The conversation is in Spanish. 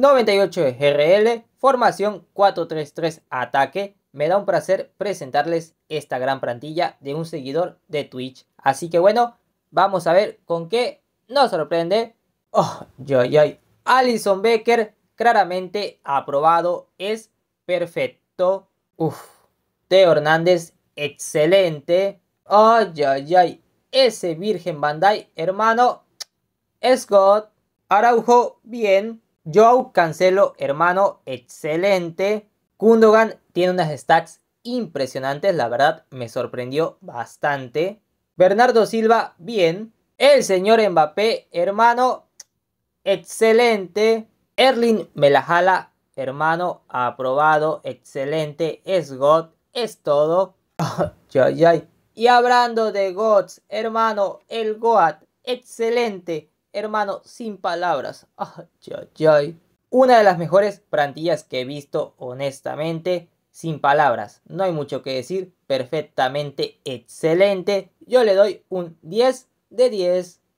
98 rl formación 433 ataque. Me da un placer presentarles esta gran plantilla de un seguidor de Twitch. Así que bueno, vamos a ver con qué nos sorprende. Oh, yo, yo. Alison Becker, claramente aprobado, es perfecto. Uf, Teo Hernández, excelente. Ay, ay, ay. Ese Virgen Bandai, hermano. Scott. Araujo, bien. Joao Cancelo, hermano, excelente. Kundogan tiene unas stacks impresionantes, la verdad me sorprendió bastante. Bernardo Silva, bien. El señor Mbappé, hermano, excelente. Erling Melajala, hermano, aprobado, excelente. Es God, es todo. y hablando de Gods, hermano, el Goat, excelente. Hermano, sin palabras. Una de las mejores plantillas que he visto, honestamente, sin palabras. No hay mucho que decir, perfectamente excelente. Yo le doy un 10 de 10.